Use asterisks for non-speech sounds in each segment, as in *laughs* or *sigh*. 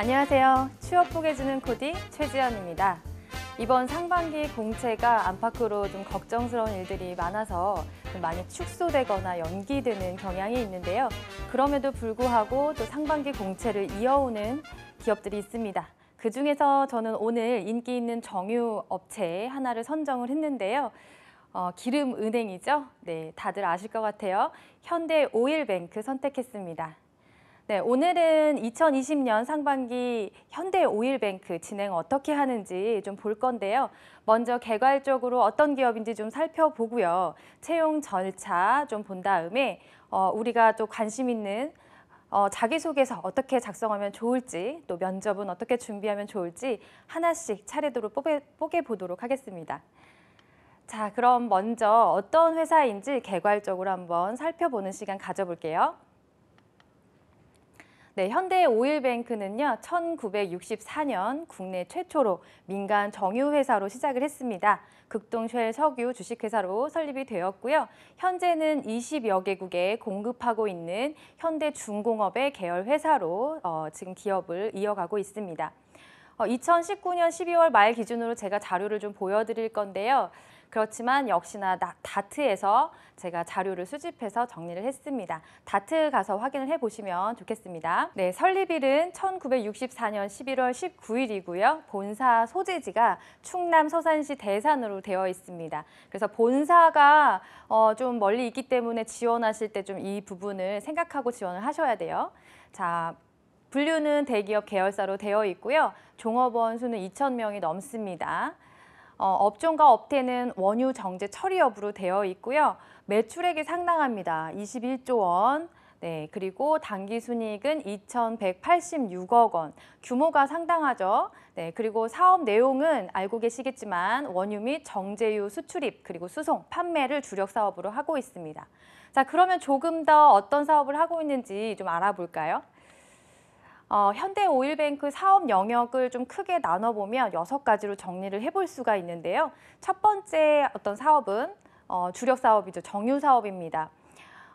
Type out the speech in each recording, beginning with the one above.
안녕하세요. 취업 포개주는 코디 최지연입니다. 이번 상반기 공채가 안팎으로 좀 걱정스러운 일들이 많아서 좀 많이 축소되거나 연기되는 경향이 있는데요. 그럼에도 불구하고 또 상반기 공채를 이어오는 기업들이 있습니다. 그 중에서 저는 오늘 인기 있는 정유 업체 하나를 선정을 했는데요. 어, 기름은행이죠. 네, 다들 아실 것 같아요. 현대오일뱅크 선택했습니다. 네, 오늘은 2020년 상반기 현대 오일뱅크 진행 어떻게 하는지 좀 볼 건데요. 먼저 개괄적으로 어떤 기업인지 좀 살펴보고요. 채용 절차 좀 본 다음에 어, 우리가 또 관심 있는 어, 자기소개서 어떻게 작성하면 좋을지 또 면접은 어떻게 준비하면 좋을지 하나씩 차례대로 뽀개, 뽀개 보도록 하겠습니다. 자, 그럼 먼저 어떤 회사인지 개괄적으로 한번 살펴보는 시간 가져볼게요. 네, 현대 오일뱅크는요, 1964년 국내 최초로 민간 정유회사로 시작을 했습니다. 극동쉘 석유 주식회사로 설립이 되었고요. 현재는 20여 개국에 공급하고 있는 현대중공업의 계열회사로 어, 지금 기업을 이어가고 있습니다. 2019년 어, 12월 말 기준으로 제가 자료를 좀 보여드릴 건데요. 그렇지만 역시나 다트에서 제가 자료를 수집해서 정리를 했습니다. 다트 가서 확인을 해보시면 좋겠습니다. 네, 설립일은 1964년 11월 19일이고요. 본사 소재지가 충남 서산시 대산으로 되어 있습니다. 그래서 본사가 어, 좀 멀리 있기 때문에 지원하실 때 좀 이 부분을 생각하고 지원을 하셔야 돼요. 자, 분류는 대기업 계열사로 되어 있고요. 종업원 수는 2,000명이 넘습니다. 어, 업종과 업태는 원유 정제 처리 업으로 되어 있고요. 매출액이 상당합니다. 21조 원. 네, 그리고 단기 순이익은 2,186억 원. 규모가 상당하죠. 네, 그리고 사업 내용은 알고 계시겠지만 원유 및 정제유 수출입 그리고 수송, 판매를 주력 사업으로 하고 있습니다. 자, 그러면 조금 더 어떤 사업을 하고 있는지 좀 알아볼까요? 어, 현대오일뱅크 사업 영역을 좀 크게 나눠보면 여섯 가지로 정리를 해볼 수가 있는데요. 첫 번째 어떤 사업은 어, 주력 사업이죠. 정유 사업입니다.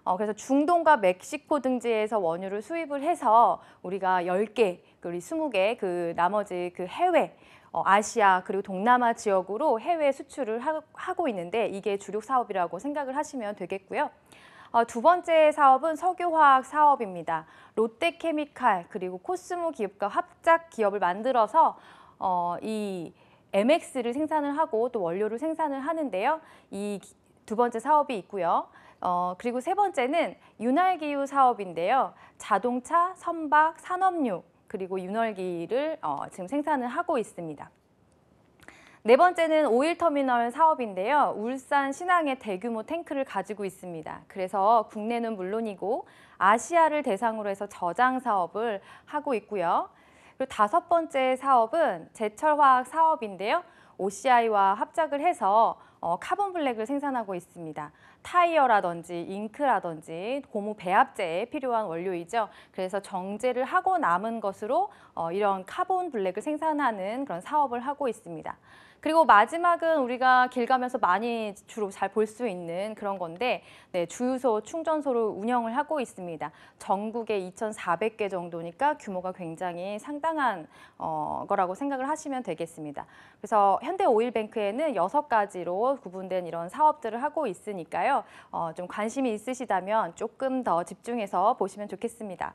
어, 그래서 중동과 멕시코 등지에서 원유를 수입을 해서 우리가 열 개 그리고 스무 개 그 나머지 그 해외 어, 아시아 그리고 동남아 지역으로 해외 수출을 하, 하고 있는데 이게 주력 사업이라고 생각을 하시면 되겠고요. 어, 두 번째 사업은 석유화학 사업입니다. 롯데케미칼 그리고 코스모 기업과 합작 기업을 만들어서 어, 이 MX를 생산을 하고 또 원료를 생산을 하는데요. 이 두 번째 사업이 있고요. 어, 그리고 세 번째는 윤활기유 사업인데요. 자동차, 선박, 산업유 그리고 윤활기를 어, 지금 생산을 하고 있습니다. 네 번째는 오일터미널 사업인데요. 울산 신항에 대규모 탱크를 가지고 있습니다. 그래서 국내는 물론이고 아시아를 대상으로 해서 저장 사업을 하고 있고요. 그리고 다섯 번째 사업은 제철화학 사업인데요. OCI와 합작을 해서 어, 카본 블랙을 생산하고 있습니다. 타이어라든지 잉크라든지 고무 배합제에 필요한 원료이죠. 그래서 정제를 하고 남은 것으로 어, 이런 카본 블랙을 생산하는 그런 사업을 하고 있습니다. 그리고 마지막은 우리가 길 가면서 많이 주로 잘 볼 수 있는 그런 건데 네, 주유소, 충전소를 운영을 하고 있습니다. 전국에 2,400개 정도니까 규모가 굉장히 상당한 어, 거라고 생각을 하시면 되겠습니다. 그래서 현대오일뱅크에는 6 가지로 구분된 이런 사업들을 하고 있으니까요. 어, 좀 관심이 있으시다면 조금 더 집중해서 보시면 좋겠습니다.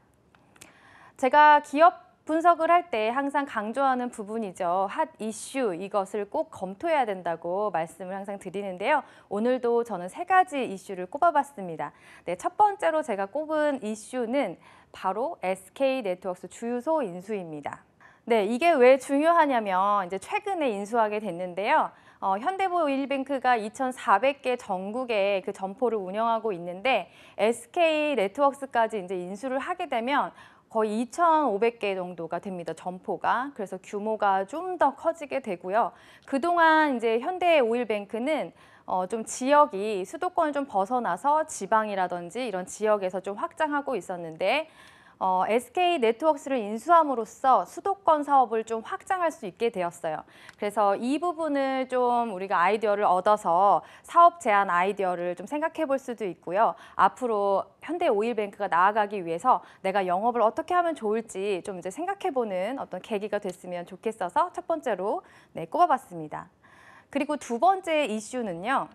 제가 기업 분석을 할 때 항상 강조하는 부분이죠. 핫 이슈 이것을 꼭 검토해야 된다고 말씀을 항상 드리는데요. 오늘도 저는 세 가지 이슈를 꼽아봤습니다. 네, 첫 번째로 제가 꼽은 이슈는 바로 SK 네트워크 주유소 인수입니다. 네, 이게 왜 중요하냐면 이제 최근에 인수하게 됐는데요. 어, 현대보일뱅크가 2,400개 전국에 그 점포를 운영하고 있는데 SK 네트워크까지 이제 인수를 하게 되면 거의 2,500개 정도가 됩니다. 점포가. 그래서 규모가 좀 더 커지게 되고요. 그동안 이제 현대 오일뱅크는 어, 좀 지역이 수도권을 좀 벗어나서 지방이라든지 이런 지역에서 좀 확장하고 있었는데 어, SK 네트워크스를 인수함으로써 수도권 사업을 좀 확장할 수 있게 되었어요. 그래서 이 부분을 좀 우리가 아이디어를 얻어서 사업 제안 아이디어를 좀 생각해 볼 수도 있고요. 앞으로 현대 오일뱅크가 나아가기 위해서 내가 영업을 어떻게 하면 좋을지 좀 이제 생각해 보는 어떤 계기가 됐으면 좋겠어서 첫 번째로 네, 꼽아봤습니다. 그리고 두 번째 이슈는요.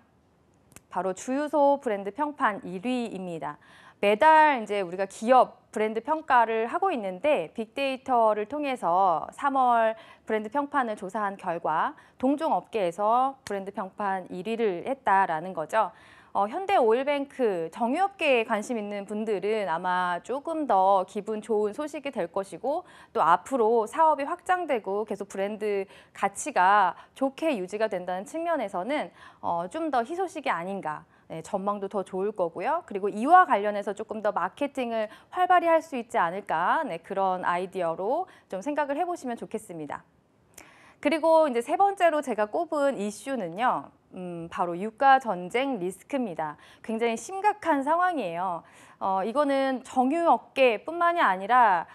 바로 주유소 브랜드 평판 1위입니다. 매달 이제 우리가 기업 브랜드 평가를 하고 있는데 빅데이터를 통해서 3월 브랜드 평판을 조사한 결과 동종 업계에서 브랜드 평판 1위를 했다라는 거죠. 어, 현대 오일뱅크 정유업계에 관심 있는 분들은 아마 조금 더 기분 좋은 소식이 될 것이고 또 앞으로 사업이 확장되고 계속 브랜드 가치가 좋게 유지가 된다는 측면에서는 어, 좀 더 희소식이 아닌가. 네, 전망도 더 좋을 거고요. 그리고 이와 관련해서 조금 더 마케팅을 활발히 할 수 있지 않을까 네, 그런 아이디어로 좀 생각을 해보시면 좋겠습니다. 그리고 이제 세 번째로 제가 꼽은 이슈는요. 음, 바로 유가 전쟁 리스크입니다. 굉장히 심각한 상황이에요. 어, 이거는 정유 업계뿐만이 아니라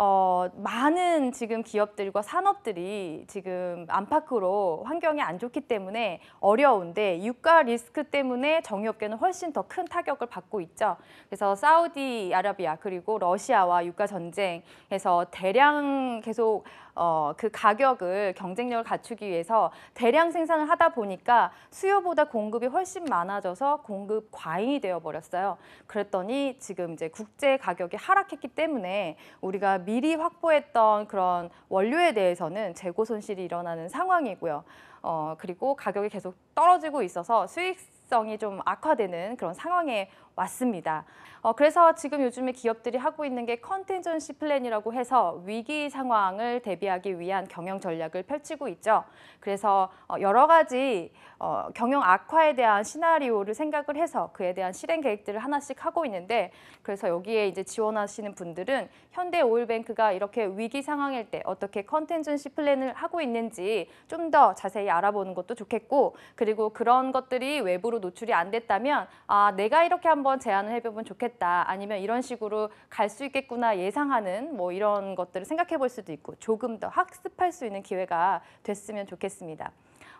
어, 많은 지금 기업들과 산업들이 지금 안팎으로 환경이 안 좋기 때문에 어려운데 유가 리스크 때문에 정유업계는 훨씬 더 큰 타격을 받고 있죠. 그래서 사우디아라비아 그리고 러시아와 유가 전쟁에서 대량 계속 어, 그 가격을 경쟁력을 갖추기 위해서 대량 생산을 하다 보니까 수요보다 공급이 훨씬 많아져서 공급 과잉이 되어 버렸어요. 그랬더니 지금 이제 국제 가격이 하락했기 때문에 우리가 미리 확보했던 그런 원료에 대해서는 재고 손실이 일어나는 상황이고요. 어, 그리고 가격이 계속 떨어지고 있어서 수익성이 좀 악화되는 그런 상황에 왔습니다. 어, 그래서 지금 요즘에 기업들이 하고 있는 게 컨텐전시 플랜이라고 해서 위기 상황을 대비하기 위한 경영 전략을 펼치고 있죠. 그래서 어, 여러 가지 어, 경영 악화에 대한 시나리오를 생각을 해서 그에 대한 실행 계획들을 하나씩 하고 있는데 그래서 여기에 이제 지원하시는 분들은 현대 오일뱅크가 이렇게 위기 상황일 때 어떻게 컨텐전시 플랜을 하고 있는지 좀 더 자세히 알아보는 것도 좋겠고 그리고 그런 것들이 외부로 노출이 안 됐다면 아 내가 이렇게 한번 한번 제안을 해보면 좋겠다. 아니면 이런 식으로 갈 수 있겠구나 예상하는 뭐 이런 것들을 생각해 볼 수도 있고 조금 더 학습할 수 있는 기회가 됐으면 좋겠습니다.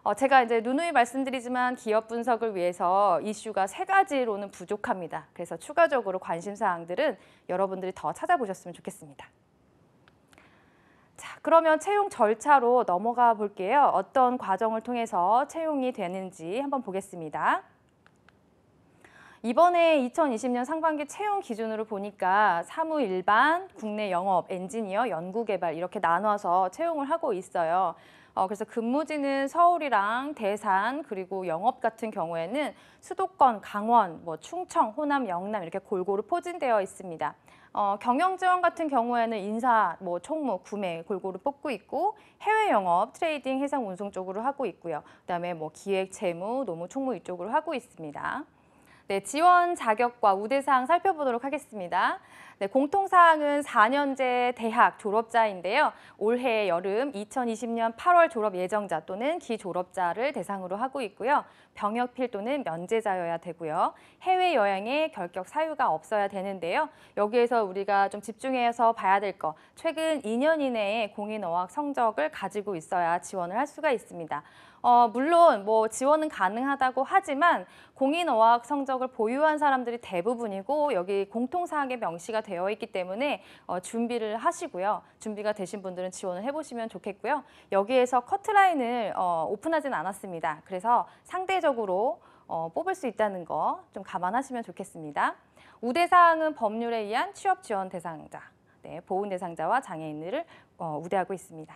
어, 제가 이제 누누이 말씀드리지만 기업 분석을 위해서 이슈가 세 가지로는 부족합니다. 그래서 추가적으로 관심 사항들은 여러분들이 더 찾아보셨으면 좋겠습니다. 자, 그러면 채용 절차로 넘어가 볼게요. 어떤 과정을 통해서 채용이 되는지 한번 보겠습니다. 이번에 2020년 상반기 채용 기준으로 보니까 사무 일반, 국내 영업, 엔지니어, 연구개발 이렇게 나눠서 채용을 하고 있어요. 어, 그래서 근무지는 서울이랑 대산 그리고 영업 같은 경우에는 수도권, 강원, 뭐 충청, 호남, 영남 이렇게 골고루 포진되어 있습니다. 어, 경영 지원 같은 경우에는 인사, 뭐 총무, 구매 골고루 뽑고 있고 해외 영업, 트레이딩, 해상 운송 쪽으로 하고 있고요. 그다음에 뭐 기획, 재무, 노무, 총무 이쪽으로 하고 있습니다. 네, 지원 자격과 우대사항 살펴보도록 하겠습니다. 네, 공통사항은 4년제 대학 졸업자인데요. 올해 여름 2020년 8월 졸업 예정자 또는 기졸업자를 대상으로 하고 있고요. 병역필 또는 면제자여야 되고요. 해외 여행에 결격 사유가 없어야 되는데요. 여기에서 우리가 좀 집중해서 봐야 될 것. 최근 2년 이내에 공인어학 성적을 가지고 있어야 지원을 할 수가 있습니다. 어, 물론 뭐 지원은 가능하다고 하지만 공인어학 성적을 보유한 사람들이 대부분이고 여기 공통사항에 명시가 되어 있기 때문에 어, 준비를 하시고요. 준비가 되신 분들은 지원을 해보시면 좋겠고요. 여기에서 커트라인을 어, 오픈하진 않았습니다. 그래서 상대적으로 어, 뽑을 수 있다는 거 좀 감안하시면 좋겠습니다. 우대사항은 법률에 의한 취업 지원 대상자, 네, 보훈 대상자와 장애인을 어, 우대하고 있습니다.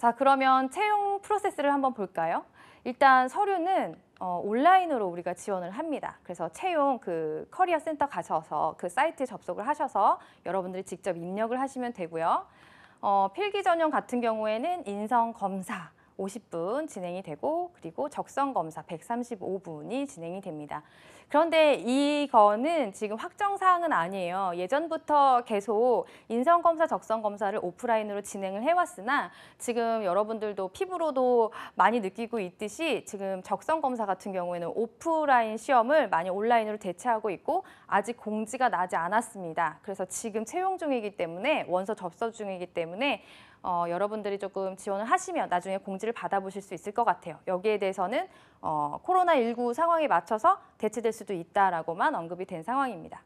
자, 그러면 채용 프로세스를 한번 볼까요? 일단 서류는 어, 온라인으로 우리가 지원을 합니다. 그래서 채용 그 커리어 센터 가셔서 그 사이트에 접속을 하셔서 여러분들이 직접 입력을 하시면 되고요. 어, 필기 전형 같은 경우에는 인성 검사 50분 진행이 되고 그리고 적성 검사 135분이 진행이 됩니다. 그런데 이거는 지금 확정 사항은 아니에요. 예전부터 계속 인성 검사, 적성 검사를 오프라인으로 진행을 해왔으나 지금 여러분들도 피부로도 많이 느끼고 있듯이 지금 적성 검사 같은 경우에는 오프라인 시험을 많이 온라인으로 대체하고 있고 아직 공지가 나지 않았습니다. 그래서 지금 채용 중이기 때문에 원서 접수 중이기 때문에 어, 여러분들이 조금 지원을 하시면 나중에 공지를 받아보실 수 있을 것 같아요. 여기에 대해서는 어, 코로나19 상황에 맞춰서 대체될 수도 있다라고만 언급이 된 상황입니다.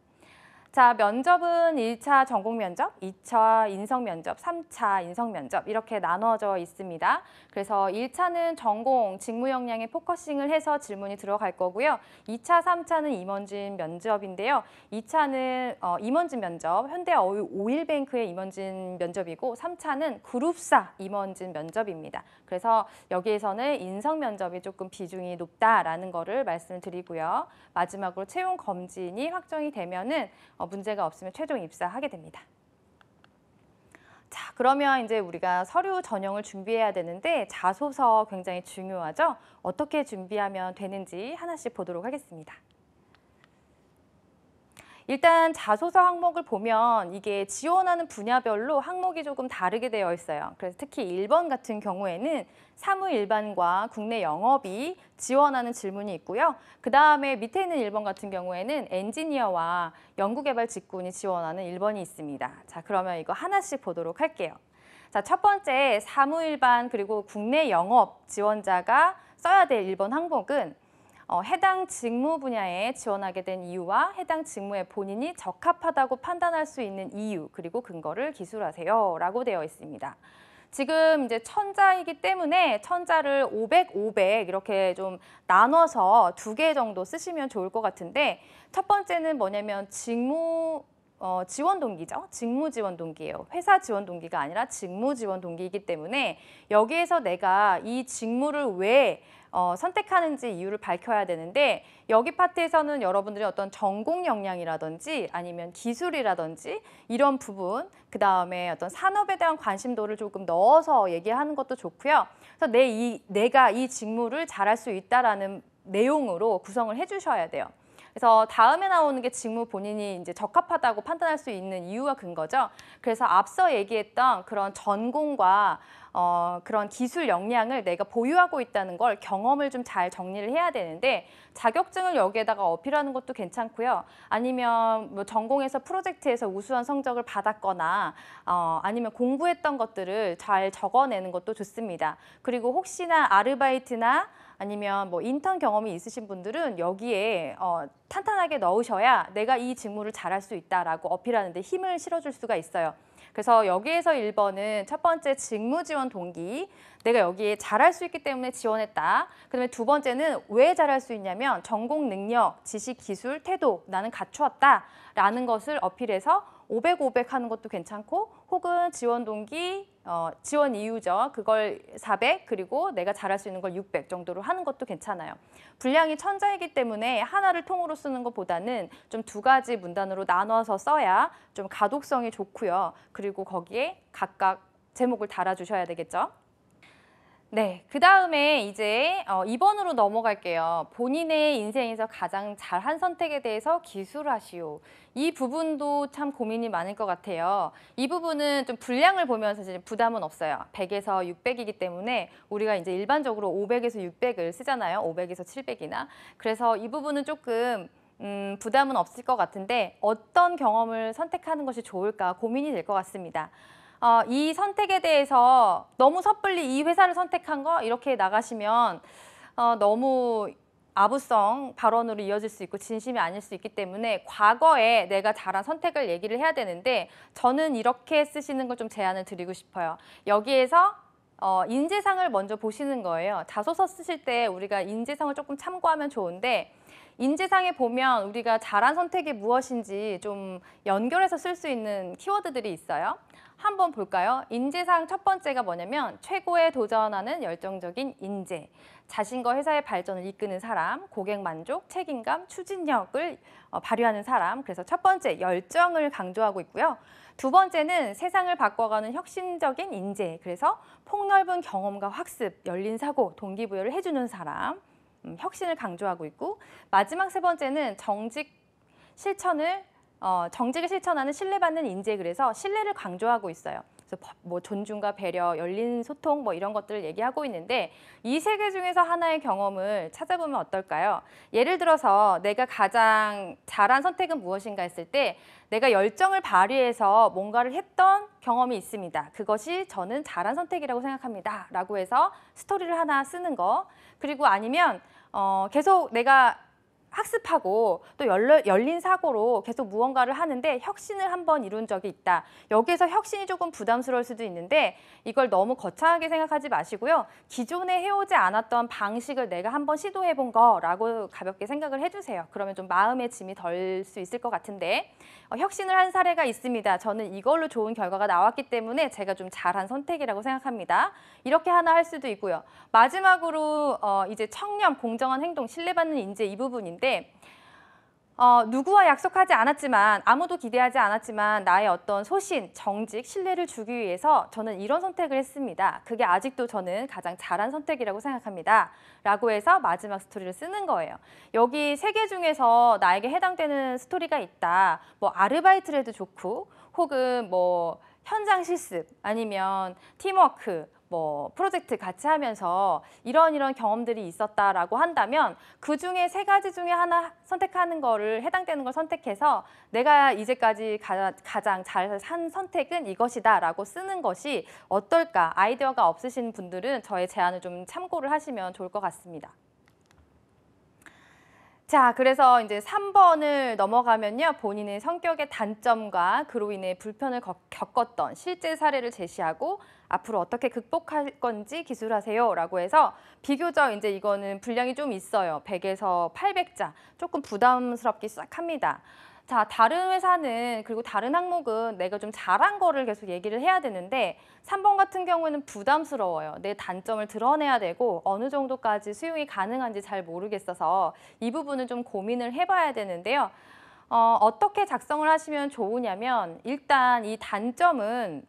자, 면접은 1차 전공 면접, 2차 인성 면접, 3차 인성 면접 이렇게 나눠져 있습니다. 그래서 1차는 전공, 직무 역량에 포커싱을 해서 질문이 들어갈 거고요. 2차, 3차는 임원진 면접인데요. 2차는 어, 임원진 면접, 현대 어 오일뱅크의 임원진 면접이고 3차는 그룹사 임원진 면접입니다. 그래서 여기에서는 인성 면접이 조금 비중이 높다라는 거를 말씀드리고요. 마지막으로 채용 검진이 확정이 되면은 어, 어, 문제가 없으면 최종 입사하게 됩니다. 자, 그러면 이제 우리가 서류 전형을 준비해야 되는데 자소서 굉장히 중요하죠? 어떻게 준비하면 되는지 하나씩 보도록 하겠습니다. 일단 자소서 항목을 보면 이게 지원하는 분야별로 항목이 조금 다르게 되어 있어요. 그래서 특히 1번 같은 경우에는 사무일반과 국내 영업이 지원하는 질문이 있고요. 그 다음에 밑에 있는 1번 같은 경우에는 엔지니어와 연구개발 직군이 지원하는 1번이 있습니다. 자, 그러면 이거 하나씩 보도록 할게요. 자, 첫 번째 사무일반 그리고 국내 영업 지원자가 써야 될 1번 항목은 어, 해당 직무 분야에 지원하게 된 이유와 해당 직무에 본인이 적합하다고 판단할 수 있는 이유 그리고 근거를 기술하세요 라고 되어 있습니다. 지금 이제 천자이기 때문에 천자를 500, 500 이렇게 좀 나눠서 두 개 정도 쓰시면 좋을 것 같은데 첫 번째는 뭐냐면 직무 어, 지원 동기죠. 직무 지원 동기예요. 회사 지원 동기가 아니라 직무 지원 동기이기 때문에 여기에서 내가 이 직무를 왜 어, 선택하는지 이유를 밝혀야 되는데 여기 파트에서는 여러분들이 어떤 전공 역량이라든지 아니면 기술이라든지 이런 부분 그 다음에 어떤 산업에 대한 관심도를 조금 넣어서 얘기하는 것도 좋고요. 그래서 내 이, 내가 이 직무를 잘할 수 있다라는 내용으로 구성을 해주셔야 돼요. 그래서 다음에 나오는 게 직무 본인이 이제 적합하다고 판단할 수 있는 이유와 근거죠. 그래서 앞서 얘기했던 그런 전공과 어, 그런 기술 역량을 내가 보유하고 있다는 걸 경험을 좀 잘 정리를 해야 되는데 자격증을 여기에다가 어필하는 것도 괜찮고요. 아니면 뭐 전공에서 프로젝트에서 우수한 성적을 받았거나 어, 아니면 공부했던 것들을 잘 적어내는 것도 좋습니다. 그리고 혹시나 아르바이트나 아니면 뭐 인턴 경험이 있으신 분들은 여기에 어, 탄탄하게 넣으셔야 내가 이 직무를 잘할 수 있다라고 어필하는 데 힘을 실어줄 수가 있어요. 그래서 여기에서 1번은 첫 번째 직무 지원 동기. 내가 여기에 잘할 수 있기 때문에 지원했다. 그다음에 두 번째는 왜 잘할 수 있냐면 전공 능력, 지식, 기술, 태도 나는 갖추었다라는 것을 어필해서 500, 500 하는 것도 괜찮고 혹은 지원 동기, 어, 지원 이유죠. 그걸 400 그리고 내가 잘할 수 있는 걸 600 정도로 하는 것도 괜찮아요. 분량이 천자이기 때문에 하나를 통으로 쓰는 것보다는 좀 두 가지 문단으로 나눠서 써야 좀 가독성이 좋고요. 그리고 거기에 각각 제목을 달아주셔야 되겠죠. 네, 그 다음에 이제 어, 2번으로 넘어갈게요. 본인의 인생에서 가장 잘한 선택에 대해서 기술하시오. 이 부분도 참 고민이 많을 것 같아요. 이 부분은 좀 분량을 보면서 이제 부담은 없어요. 100에서 600이기 때문에 우리가 이제 일반적으로 500에서 600을 쓰잖아요. 500에서 700이나. 그래서 이 부분은 조금 음, 부담은 없을 것 같은데 어떤 경험을 선택하는 것이 좋을까 고민이 될 것 같습니다. 어, 이 선택에 대해서 너무 섣불리 이 회사를 선택한 거 이렇게 나가시면 어, 너무 아부성 발언으로 이어질 수 있고 진심이 아닐 수 있기 때문에 과거에 내가 잘한 선택을 얘기를 해야 되는데 저는 이렇게 쓰시는 걸 좀 제안을 드리고 싶어요. 여기에서 어, 인재상을 먼저 보시는 거예요. 자소서 쓰실 때 우리가 인재상을 조금 참고하면 좋은데 인재상에 보면 우리가 잘한 선택이 무엇인지 좀 연결해서 쓸 수 있는 키워드들이 있어요. 한번 볼까요? 인재상 첫 번째가 뭐냐면 최고에 도전하는 열정적인 인재, 자신과 회사의 발전을 이끄는 사람, 고객 만족, 책임감, 추진력을 어, 발휘하는 사람. 그래서 첫 번째 열정을 강조하고 있고요. 두 번째는 세상을 바꿔가는 혁신적인 인재. 그래서 폭넓은 경험과 학습, 열린 사고, 동기부여를 해주는 사람. 음, 혁신을 강조하고 있고 마지막 세 번째는 정직 실천을 어, 정직을 실천하는 신뢰받는 인재 그래서 신뢰를 강조하고 있어요. 그 뭐 존중과 배려, 열린 소통 뭐 이런 것들을 얘기하고 있는데 이 세 개 중에서 하나의 경험을 찾아보면 어떨까요? 예를 들어서 내가 가장 잘한 선택은 무엇인가 했을 때 내가 열정을 발휘해서 뭔가를 했던 경험이 있습니다. 그것이 저는 잘한 선택이라고 생각합니다. 라고 해서 스토리를 하나 쓰는 거. 그리고 아니면 어, 계속 내가 학습하고 또 열린 려열 사고로 계속 무언가를 하는데 혁신을 한번 이룬 적이 있다. 여기에서 혁신이 조금 부담스러울 수도 있는데 이걸 너무 거창하게 생각하지 마시고요. 기존에 해오지 않았던 방식을 내가 한번 시도해 본 거라고 가볍게 생각을 해주세요. 그러면 좀 마음의 짐이 덜 수 있을 것 같은데 어, 혁신을 한 사례가 있습니다. 저는 이걸로 좋은 결과가 나왔기 때문에 제가 좀 잘한 선택이라고 생각합니다. 이렇게 하나 할 수도 있고요. 마지막으로 어, 이제 청렴, 공정한 행동, 신뢰받는 인재 이 부분인데 있데 어, 누구와 약속하지 않았지만 아무도 기대하지 않았지만 나의 어떤 소신, 정직, 신뢰를 주기 위해서 저는 이런 선택을 했습니다. 그게 아직도 저는 가장 잘한 선택이라고 생각합니다. 라고 해서 마지막 스토리를 쓰는 거예요. 여기 세 개 중에서 나에게 해당되는 스토리가 있다. 뭐 아르바이트를 해도 좋고 혹은 뭐 현장 실습 아니면 팀워크 뭐 프로젝트 같이 하면서 이런 이런 경험들이 있었다라고 한다면 그 중에 세 가지 중에 하나 선택하는 거를 해당되는 걸 선택해서 내가 이제까지 가, 가장 잘 산 선택은 이것이다라고 쓰는 것이 어떨까 아이디어가 없으신 분들은 저의 제안을 좀 참고를 하시면 좋을 것 같습니다. 자, 그래서 이제 3번을 넘어가면요. 본인의 성격의 단점과 그로 인해 불편을 겪었던 실제 사례를 제시하고 앞으로 어떻게 극복할 건지 기술하세요라고 해서 비교적 이제 이거는 분량이 좀 있어요. 100에서 800자. 조금 부담스럽기 시작합니다. 자, 다른 회사는 그리고 다른 항목은 내가 좀 잘한 거를 계속 얘기를 해야 되는데 3번 같은 경우는 부담스러워요. 내 단점을 드러내야 되고 어느 정도까지 수용이 가능한지 잘 모르겠어서 이 부분은 좀 고민을 해봐야 되는데요. 어, 어떻게 작성을 하시면 좋으냐면 일단 이 단점은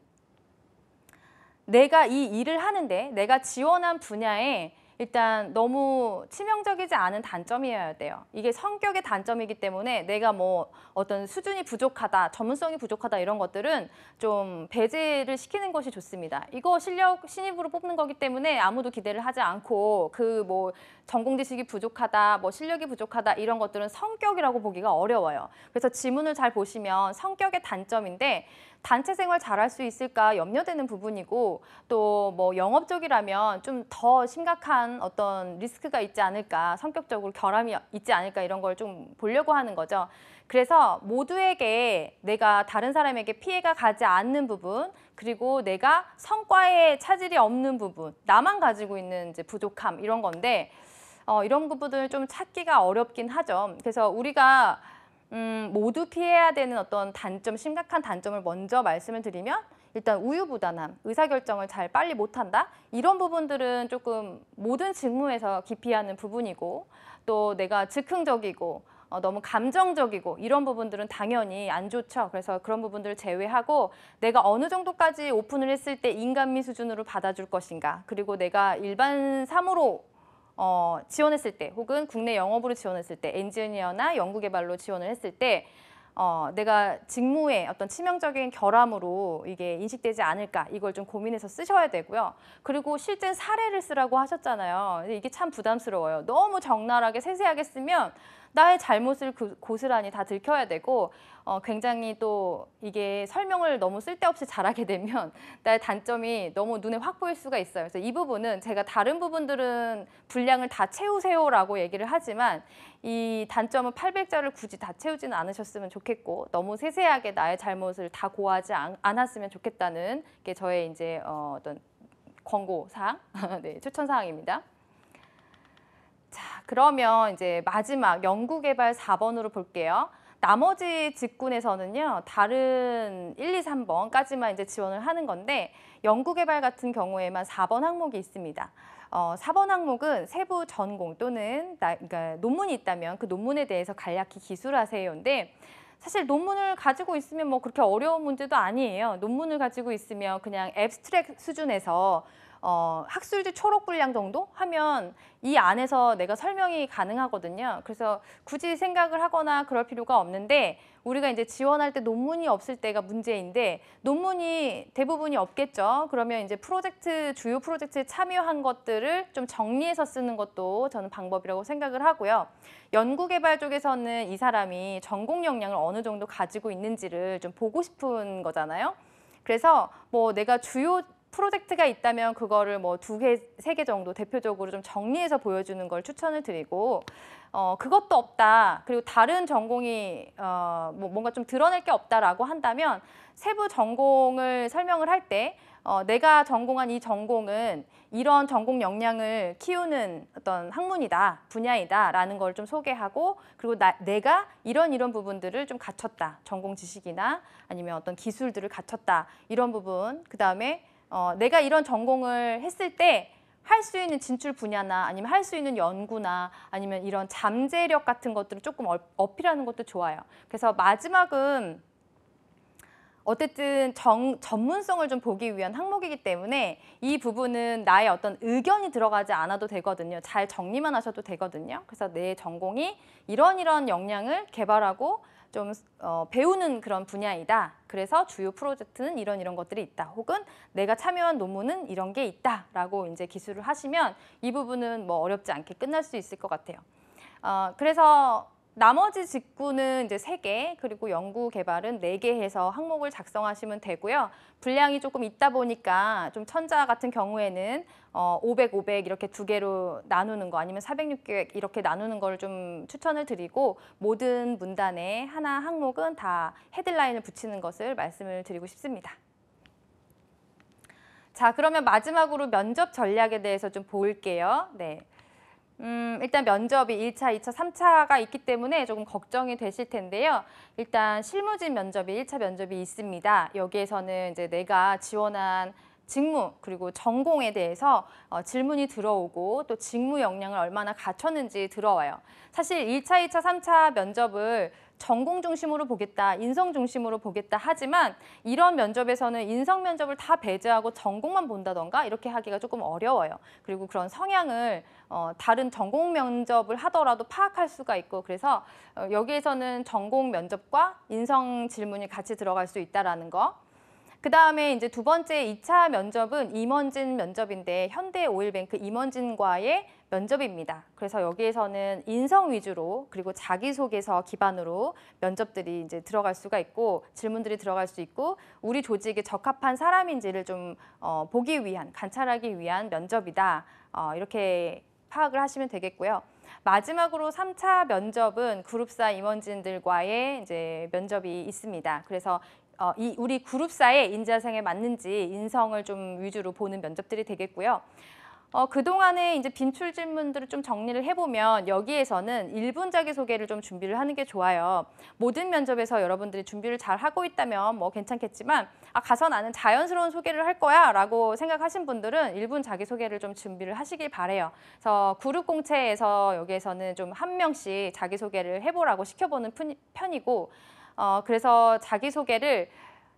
내가 이 일을 하는데 내가 지원한 분야에 일단 너무 치명적이지 않은 단점이어야 돼요. 이게 성격의 단점이기 때문에 내가 뭐 어떤 수준이 부족하다, 전문성이 부족하다 이런 것들은 좀 배제를 시키는 것이 좋습니다. 이거 실력 신입으로 뽑는 거기 때문에 아무도 기대를 하지 않고 그뭐 전공 지식이 부족하다, 뭐 실력이 부족하다 이런 것들은 성격이라고 보기가 어려워요. 그래서 지문을 잘 보시면 성격의 단점인데 단체 생활 잘 할 수 있을까 염려되는 부분이고 또 뭐 영업 쪽이라면 좀 더 심각한 어떤 리스크가 있지 않을까 성격적으로 결함이 있지 않을까 이런 걸 좀 보려고 하는 거죠. 그래서 모두에게 내가 다른 사람에게 피해가 가지 않는 부분 그리고 내가 성과에 차질이 없는 부분 나만 가지고 있는 이제 부족함 이런 건데 어, 이런 부분을 좀 찾기가 어렵긴 하죠. 그래서 우리가 음, 모두 피해야 되는 어떤 단점, 심각한 단점을 먼저 말씀을 드리면 일단 우유부단함, 의사결정을 잘 빨리 못한다 이런 부분들은 조금 모든 직무에서 기피하는 부분이고 또 내가 즉흥적이고 어, 너무 감정적이고 이런 부분들은 당연히 안 좋죠. 그래서 그런 부분들을 제외하고 내가 어느 정도까지 오픈을 했을 때 인간미 수준으로 받아줄 것인가 그리고 내가 일반 사무로 어, 지원했을 때 혹은 국내 영업으로 지원했을 때 엔지니어나 연구개발로 지원을 했을 때 어, 내가 직무에 어떤 치명적인 결함으로 이게 인식되지 않을까 이걸 좀 고민해서 쓰셔야 되고요. 그리고 실제 사례를 쓰라고 하셨잖아요. 이게 참 부담스러워요. 너무 적나라하게 세세하게 쓰면 나의 잘못을 그 고스란히 다 들켜야 되고 어, 굉장히 또 이게 설명을 너무 쓸데없이 잘하게 되면 *laughs* 나의 단점이 너무 눈에 확 보일 수가 있어요. 그래서 이 부분은 제가 다른 부분들은 분량을 다 채우세요라고 얘기를 하지만 이 단점은 800자를 굳이 다 채우지는 않으셨으면 좋겠고 너무 세세하게 나의 잘못을 다 고하지 않, 않았으면 좋겠다는 게 저의 이제 어, 어떤 권고 사항, *laughs* 네, 추천 사항입니다. 자, 그러면 이제 마지막 연구개발 4번으로 볼게요. 나머지 직군에서는요, 다른 1, 2, 3번까지만 이제 지원을 하는 건데, 연구개발 같은 경우에만 4번 항목이 있습니다. 어, 4번 항목은 세부 전공 또는 나, 그러니까 논문이 있다면 그 논문에 대해서 간략히 기술하세요인데, 사실 논문을 가지고 있으면 뭐 그렇게 어려운 문제도 아니에요. 논문을 가지고 있으면 그냥 앱스트랙 수준에서 어, 학술지 초록 분량 정도 하면 이 안에서 내가 설명이 가능하거든요. 그래서 굳이 생각을 하거나 그럴 필요가 없는데 우리가 이제 지원할 때 논문이 없을 때가 문제인데 논문이 대부분이 없겠죠. 그러면 이제 프로젝트 주요 프로젝트에 참여한 것들을 좀 정리해서 쓰는 것도 저는 방법이라고 생각을 하고요. 연구개발 쪽에서는 이 사람이 전공 역량을 어느 정도 가지고 있는지를 좀 보고 싶은 거잖아요. 그래서 뭐 내가 주요 프로젝트가 있다면 그거를 뭐 두 개, 세 개 정도 대표적으로 좀 정리해서 보여주는 걸 추천을 드리고 어, 그것도 없다. 그리고 다른 전공이 어, 뭐 뭔가 좀 드러낼 게 없다라고 한다면 세부 전공을 설명을 할 때 어, 내가 전공한 이 전공은 이런 전공 역량을 키우는 어떤 학문이다, 분야이다 라는 걸 좀 소개하고 그리고 나, 내가 이런 이런 부분들을 좀 갖췄다. 전공 지식이나 아니면 어떤 기술들을 갖췄다. 이런 부분, 그 다음에 어, 내가 이런 전공을 했을 때 할 수 있는 진출 분야나 아니면 할 수 있는 연구나 아니면 이런 잠재력 같은 것들을 조금 어필하는 것도 좋아요. 그래서 마지막은 어쨌든 정, 전문성을 좀 보기 위한 항목이기 때문에 이 부분은 나의 어떤 의견이 들어가지 않아도 되거든요. 잘 정리만 하셔도 되거든요. 그래서 내 전공이 이런 이런 역량을 개발하고 좀 어, 배우는 그런 분야이다. 그래서 주요 프로젝트는 이런 이런 것들이 있다. 혹은 내가 참여한 논문은 이런 게 있다라고 이제 기술을 하시면 이 부분은 뭐 어렵지 않게 끝날 수 있을 것 같아요. 어, 그래서 나머지 직구는 이제 세개 그리고 연구 개발은 네 개 해서 항목을 작성하시면 되고요. 분량이 조금 있다 보니까 좀 천자 같은 경우에는 어 500, 500 이렇게 두 개로 나누는 거 아니면 400, 6 0 이렇게 나누는 걸 좀 추천을 드리고 모든 문단에 하나 항목은 다 헤드라인을 붙이는 것을 말씀을 드리고 싶습니다. 자, 그러면 마지막으로 면접 전략에 대해서 좀 볼게요. 네. 음, 일단 면접이 1차, 2차, 3차가 있기 때문에 조금 걱정이 되실 텐데요. 일단 실무진 면접이 1차 면접이 있습니다. 여기에서는 이제 내가 지원한 직무 그리고 전공에 대해서 어, 질문이 들어오고 또 직무 역량을 얼마나 갖췄는지 들어와요. 사실 1차, 2차, 3차 면접을 전공 중심으로 보겠다, 인성 중심으로 보겠다 하지만 이런 면접에서는 인성 면접을 다 배제하고 전공만 본다던가 이렇게 하기가 조금 어려워요. 그리고 그런 성향을 어, 다른 전공 면접을 하더라도 파악할 수가 있고 그래서 어, 여기에서는 전공 면접과 인성 질문이 같이 들어갈 수 있다라는 거. 그 다음에 이제 두 번째 이차 면접은 임원진 면접인데 현대 오일뱅크 임원진과의 면접입니다. 그래서 여기에서는 인성 위주로 그리고 자기소개서 기반으로 면접들이 이제 들어갈 수가 있고 질문들이 들어갈 수 있고 우리 조직에 적합한 사람인지를 좀 어, 보기 위한 관찰하기 위한 면접이다. 어, 이렇게 파악을 하시면 되겠고요. 마지막으로 삼차 면접은 그룹사 임원진들과의 이제 면접이 있습니다. 그래서 어, 이 우리 그룹사의 인자상에 맞는지 인성을 좀 위주로 보는 면접들이 되겠고요. 어, 그동안에 이제 빈출 질문들을 좀 정리를 해보면 여기에서는 1분 자기소개를 좀 준비를 하는 게 좋아요. 모든 면접에서 여러분들이 준비를 잘 하고 있다면 뭐 괜찮겠지만 아, 가서 나는 자연스러운 소개를 할 거야 라고 생각하신 분들은 1분 자기소개를 좀 준비를 하시길 바래요. 그래서 그룹 공채에서 여기에서는 좀 한 명씩 자기소개를 해보라고 시켜보는 편이고 어, 그래서 자기소개를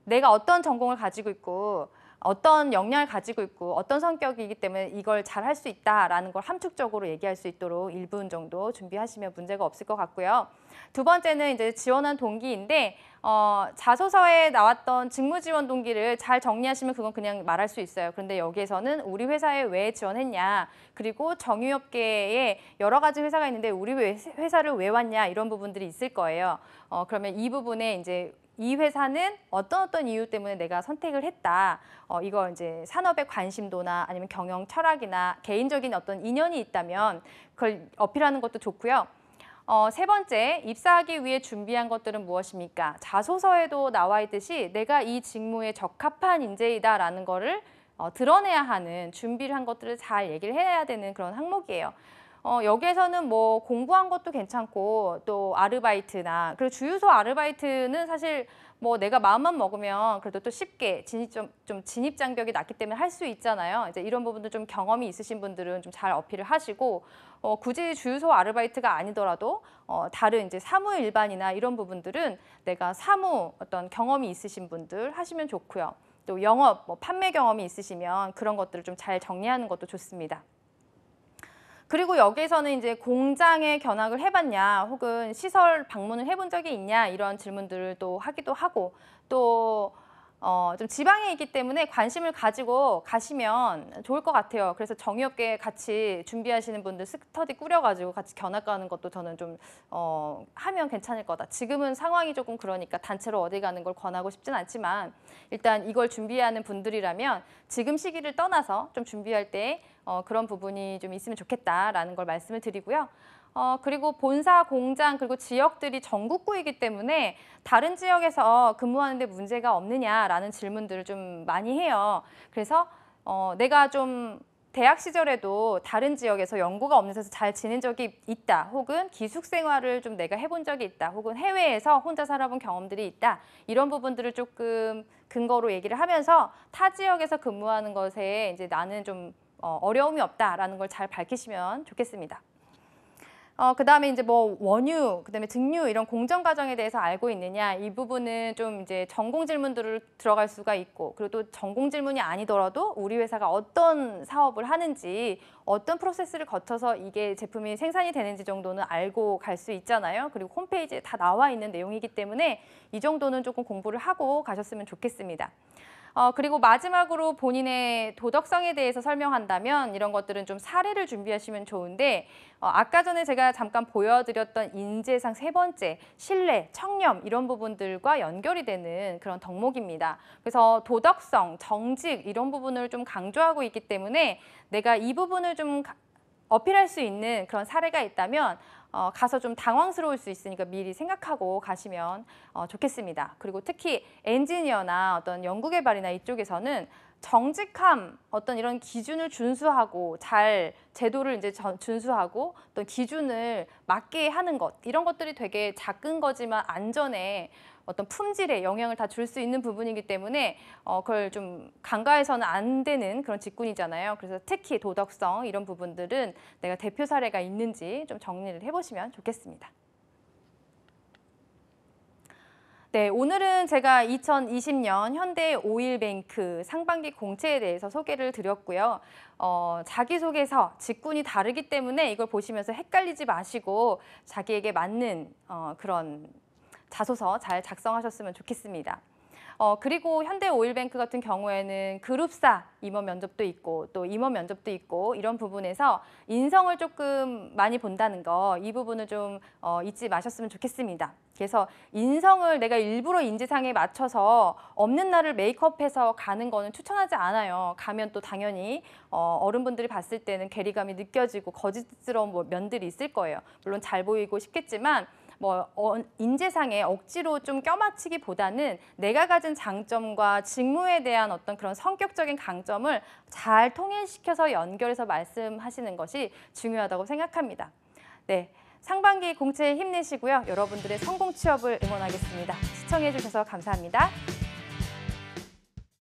내가 어떤 전공을 가지고 있고 어떤 역량을 가지고 있고 어떤 성격이기 때문에 이걸 잘 할 수 있다라는 걸 함축적으로 얘기할 수 있도록 1분 정도 준비하시면 문제가 없을 것 같고요. 두 번째는 이제 지원한 동기인데 어, 자소서에 나왔던 직무 지원 동기를 잘 정리하시면 그건 그냥 말할 수 있어요. 그런데 여기에서는 우리 회사에 왜 지원했냐 그리고 정유업계에 여러 가지 회사가 있는데 우리 회사를 왜 왔냐 이런 부분들이 있을 거예요. 어, 그러면 이 부분에 이제 이 회사는 어떤 어떤 이유 때문에 내가 선택을 했다. 어, 이거 이제 산업의 관심도나 아니면 경영 철학이나 개인적인 어떤 인연이 있다면 그걸 어필하는 것도 좋고요. 어, 세 번째, 입사하기 위해 준비한 것들은 무엇입니까? 자소서에도 나와 있듯이 내가 이 직무에 적합한 인재이다라는 거를 어, 드러내야 하는 준비를 한 것들을 잘 얘기를 해야 되는 그런 항목이에요. 어, 여기에서는 뭐 공부한 것도 괜찮고 또 아르바이트나 그리고 주유소 아르바이트는 사실 뭐 내가 마음만 먹으면 그래도 또 쉽게 진입 좀, 좀 진입 장벽이 낮기 때문에 할 수 있잖아요. 이제 이런 부분도 좀 경험이 있으신 분들은 좀 잘 어필을 하시고 어, 굳이 주유소 아르바이트가 아니더라도 어, 다른 이제 사무 일반이나 이런 부분들은 내가 사무 어떤 경험이 있으신 분들 하시면 좋고요. 또 영업, 뭐 판매 경험이 있으시면 그런 것들을 좀 잘 정리하는 것도 좋습니다. 그리고 여기에서는 이제 공장에 견학을 해봤냐 혹은 시설 방문을 해본 적이 있냐 이런 질문들을 또 하기도 하고 또 어, 좀 지방에 있기 때문에 관심을 가지고 가시면 좋을 것 같아요. 그래서 정의업계 같이 준비하시는 분들 스터디 꾸려가지고 같이 견학 가는 것도 저는 좀 어, 하면 괜찮을 거다. 지금은 상황이 조금 그러니까 단체로 어디 가는 걸 권하고 싶진 않지만 일단 이걸 준비하는 분들이라면 지금 시기를 떠나서 좀 준비할 때 어, 그런 부분이 좀 있으면 좋겠다라는 걸 말씀을 드리고요. 어, 그리고 본사 공장 그리고 지역들이 전국구이기 때문에 다른 지역에서 근무하는데 문제가 없느냐라는 질문들을 좀 많이 해요. 그래서 어, 내가 좀 대학 시절에도 다른 지역에서 연구가 없는 데서 잘 지낸 적이 있다 혹은 기숙 생활을 좀 내가 해본 적이 있다 혹은 해외에서 혼자 살아본 경험들이 있다 이런 부분들을 조금 근거로 얘기를 하면서 타 지역에서 근무하는 것에 이제 나는 좀 어, 어려움이 없다라는 걸 잘 밝히시면 좋겠습니다. 어, 그 다음에 이제 뭐 원유, 그 다음에 증류 이런 공정 과정에 대해서 알고 있느냐 이 부분은 좀 이제 전공 질문들을 들어갈 수가 있고 그리고 또 전공 질문이 아니더라도 우리 회사가 어떤 사업을 하는지 어떤 프로세스를 거쳐서 이게 제품이 생산이 되는지 정도는 알고 갈 수 있잖아요. 그리고 홈페이지에 다 나와 있는 내용이기 때문에 이 정도는 조금 공부를 하고 가셨으면 좋겠습니다. 어, 그리고 마지막으로 본인의 도덕성에 대해서 설명한다면 이런 것들은 좀 사례를 준비하시면 좋은데 어, 아까 전에 제가 잠깐 보여드렸던 인재상 세 번째 신뢰, 청렴 이런 부분들과 연결이 되는 그런 덕목입니다. 그래서 도덕성, 정직 이런 부분을 좀 강조하고 있기 때문에 내가 이 부분을 좀 어필할 수 있는 그런 사례가 있다면 어, 가서 좀 당황스러울 수 있으니까 미리 생각하고 가시면 어, 좋겠습니다. 그리고 특히 엔지니어나 어떤 연구개발이나 이쪽에서는 정직함 어떤 이런 기준을 준수하고 잘 제도를 이제 준수하고 또 기준을 맞게 하는 것 이런 것들이 되게 작은 거지만 안전에 어떤 품질에 영향을 다 줄 수 있는 부분이기 때문에 어, 그걸 좀 간과해서는 안 되는 그런 직군이잖아요. 그래서 특히 도덕성 이런 부분들은 내가 대표 사례가 있는지 좀 정리를 해보시면 좋겠습니다. 네, 오늘은 제가 2020년 현대 오일뱅크 상반기 공채에 대해서 소개를 드렸고요. 어, 자기소개서 직군이 다르기 때문에 이걸 보시면서 헷갈리지 마시고 자기에게 맞는 어, 그런 자소서 잘 작성하셨으면 좋겠습니다. 어, 그리고 현대오일뱅크 같은 경우에는 그룹사 임원 면접도 있고 또 임원 면접도 있고 이런 부분에서 인성을 조금 많이 본다는 거 이 부분을 좀 어, 잊지 마셨으면 좋겠습니다. 그래서 인성을 내가 일부러 인지상에 맞춰서 없는 날을 메이크업해서 가는 거는 추천하지 않아요. 가면 또 당연히 어, 어른분들이 봤을 때는 괴리감이 느껴지고 거짓스러운 뭐 면들이 있을 거예요. 물론 잘 보이고 싶겠지만 뭐 어, 인재상에 억지로 좀 껴맞히기보다는 내가 가진 장점과 직무에 대한 어떤 그런 성격적인 강점을 잘 통일시켜서 연결해서 말씀하시는 것이 중요하다고 생각합니다. 네. 상반기 공채 에 힘내시고요. 여러분들의 성공 취업을 응원하겠습니다. 시청해주셔서 감사합니다.